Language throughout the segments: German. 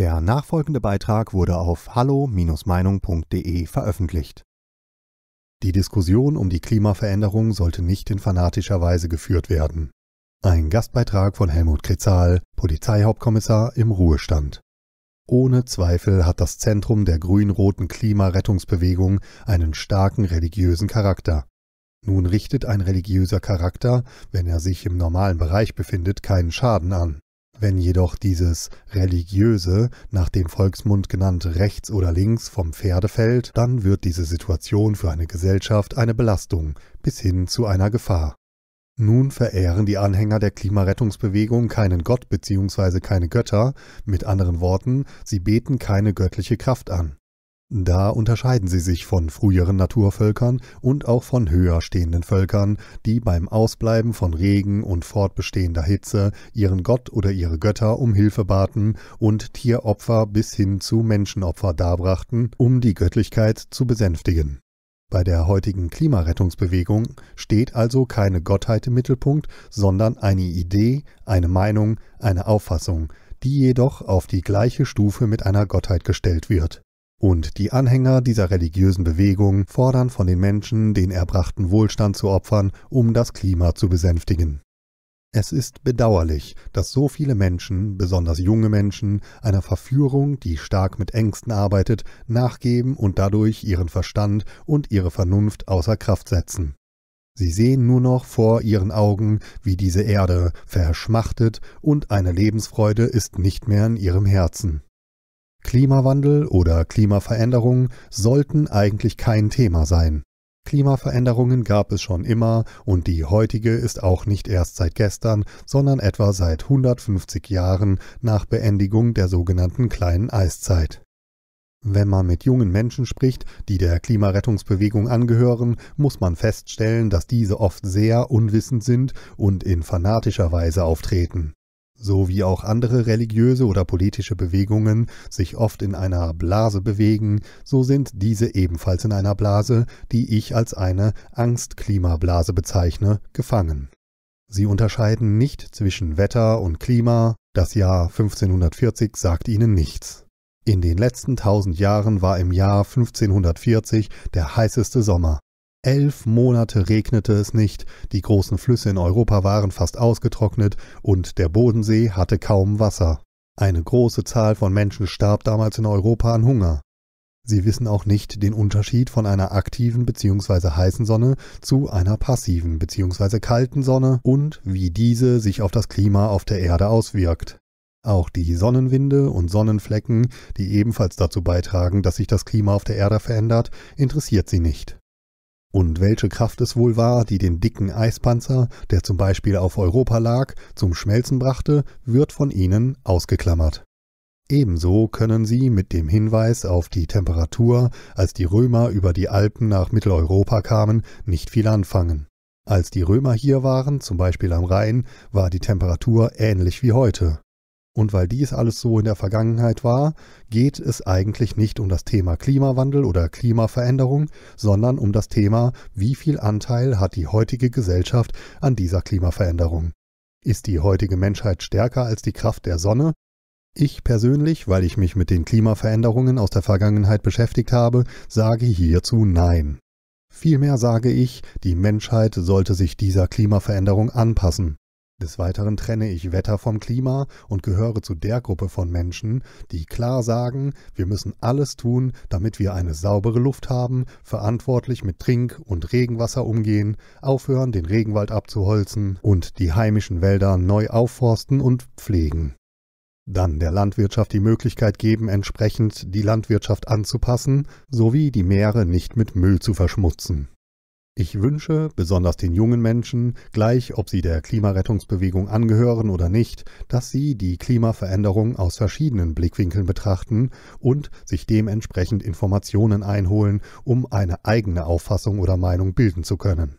Der nachfolgende Beitrag wurde auf hallo-meinung.de veröffentlicht. Die Diskussion um die Klimaveränderung sollte nicht in fanatischer Weise geführt werden. Ein Gastbeitrag von Helmut Kretzal, Polizeihauptkommissar im Ruhestand. Ohne Zweifel hat das Zentrum der grün-roten Klimarettungsbewegung einen starken religiösen Charakter. Nun richtet ein religiöser Charakter, wenn er sich im normalen Bereich befindet, keinen Schaden an. Wenn jedoch dieses religiöse, nach dem Volksmund genannt rechts oder links vom Pferde fällt, dann wird diese Situation für eine Gesellschaft eine Belastung bis hin zu einer Gefahr. Nun verehren die Anhänger der Klimarettungsbewegung keinen Gott bzw. keine Götter, mit anderen Worten, sie beten keine göttliche Kraft an. Da unterscheiden sie sich von früheren Naturvölkern und auch von höher stehenden Völkern, die beim Ausbleiben von Regen und fortbestehender Hitze ihren Gott oder ihre Götter um Hilfe baten und Tieropfer bis hin zu Menschenopfer darbrachten, um die Göttlichkeit zu besänftigen. Bei der heutigen Klimarettungsbewegung steht also keine Gottheit im Mittelpunkt, sondern eine Idee, eine Meinung, eine Auffassung, die jedoch auf die gleiche Stufe mit einer Gottheit gestellt wird. Und die Anhänger dieser religiösen Bewegung fordern von den Menschen, den erbrachten Wohlstand zu opfern, um das Klima zu besänftigen. Es ist bedauerlich, dass so viele Menschen, besonders junge Menschen, einer Verführung, die stark mit Ängsten arbeitet, nachgeben und dadurch ihren Verstand und ihre Vernunft außer Kraft setzen. Sie sehen nur noch vor ihren Augen, wie diese Erde verschmachtet und eine Lebensfreude ist nicht mehr in ihrem Herzen. Klimawandel oder Klimaveränderungen sollten eigentlich kein Thema sein. Klimaveränderungen gab es schon immer und die heutige ist auch nicht erst seit gestern, sondern etwa seit 150 Jahren nach Beendigung der sogenannten kleinen Eiszeit. Wenn man mit jungen Menschen spricht, die der Klimarettungsbewegung angehören, muss man feststellen, dass diese oft sehr unwissend sind und in fanatischer Weise auftreten so wie auch andere religiöse oder politische Bewegungen sich oft in einer Blase bewegen, so sind diese ebenfalls in einer Blase, die ich als eine Angstklimablase bezeichne, gefangen. Sie unterscheiden nicht zwischen Wetter und Klima, das Jahr 1540 sagt ihnen nichts. In den letzten tausend Jahren war im Jahr 1540 der heißeste Sommer, Elf Monate regnete es nicht, die großen Flüsse in Europa waren fast ausgetrocknet und der Bodensee hatte kaum Wasser. Eine große Zahl von Menschen starb damals in Europa an Hunger. Sie wissen auch nicht den Unterschied von einer aktiven bzw. heißen Sonne zu einer passiven bzw. kalten Sonne und wie diese sich auf das Klima auf der Erde auswirkt. Auch die Sonnenwinde und Sonnenflecken, die ebenfalls dazu beitragen, dass sich das Klima auf der Erde verändert, interessiert sie nicht. Und welche Kraft es wohl war, die den dicken Eispanzer, der zum Beispiel auf Europa lag, zum Schmelzen brachte, wird von ihnen ausgeklammert. Ebenso können sie mit dem Hinweis auf die Temperatur, als die Römer über die Alpen nach Mitteleuropa kamen, nicht viel anfangen. Als die Römer hier waren, zum Beispiel am Rhein, war die Temperatur ähnlich wie heute. Und weil dies alles so in der Vergangenheit war, geht es eigentlich nicht um das Thema Klimawandel oder Klimaveränderung, sondern um das Thema, wie viel Anteil hat die heutige Gesellschaft an dieser Klimaveränderung. Ist die heutige Menschheit stärker als die Kraft der Sonne? Ich persönlich, weil ich mich mit den Klimaveränderungen aus der Vergangenheit beschäftigt habe, sage hierzu Nein. Vielmehr sage ich, die Menschheit sollte sich dieser Klimaveränderung anpassen des Weiteren trenne ich Wetter vom Klima und gehöre zu der Gruppe von Menschen, die klar sagen, wir müssen alles tun, damit wir eine saubere Luft haben, verantwortlich mit Trink- und Regenwasser umgehen, aufhören, den Regenwald abzuholzen und die heimischen Wälder neu aufforsten und pflegen. Dann der Landwirtschaft die Möglichkeit geben, entsprechend die Landwirtschaft anzupassen, sowie die Meere nicht mit Müll zu verschmutzen. Ich wünsche besonders den jungen Menschen, gleich ob sie der Klimarettungsbewegung angehören oder nicht, dass sie die Klimaveränderung aus verschiedenen Blickwinkeln betrachten und sich dementsprechend Informationen einholen, um eine eigene Auffassung oder Meinung bilden zu können.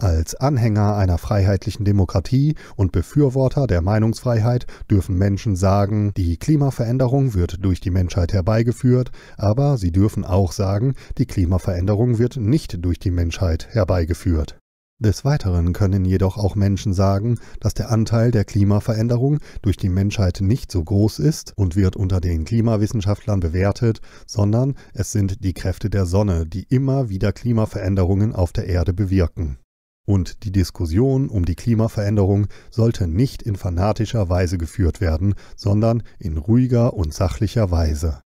Als Anhänger einer freiheitlichen Demokratie und Befürworter der Meinungsfreiheit dürfen Menschen sagen, die Klimaveränderung wird durch die Menschheit herbeigeführt, aber sie dürfen auch sagen, die Klimaveränderung wird nicht durch die Menschheit herbeigeführt. Des Weiteren können jedoch auch Menschen sagen, dass der Anteil der Klimaveränderung durch die Menschheit nicht so groß ist und wird unter den Klimawissenschaftlern bewertet, sondern es sind die Kräfte der Sonne, die immer wieder Klimaveränderungen auf der Erde bewirken. Und die Diskussion um die Klimaveränderung sollte nicht in fanatischer Weise geführt werden, sondern in ruhiger und sachlicher Weise.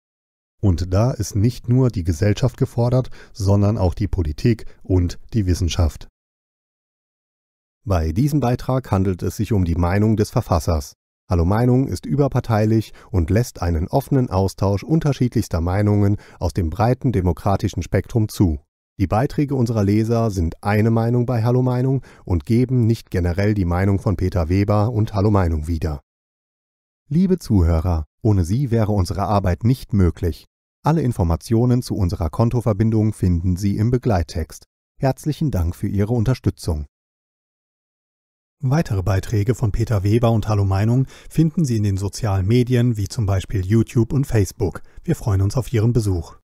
Und da ist nicht nur die Gesellschaft gefordert, sondern auch die Politik und die Wissenschaft. Bei diesem Beitrag handelt es sich um die Meinung des Verfassers. Hallo Meinung ist überparteilich und lässt einen offenen Austausch unterschiedlichster Meinungen aus dem breiten demokratischen Spektrum zu. Die Beiträge unserer Leser sind eine Meinung bei Hallo Meinung und geben nicht generell die Meinung von Peter Weber und Hallo Meinung wieder. Liebe Zuhörer, ohne Sie wäre unsere Arbeit nicht möglich. Alle Informationen zu unserer Kontoverbindung finden Sie im Begleittext. Herzlichen Dank für Ihre Unterstützung. Weitere Beiträge von Peter Weber und Hallo Meinung finden Sie in den sozialen Medien wie zum Beispiel YouTube und Facebook. Wir freuen uns auf Ihren Besuch.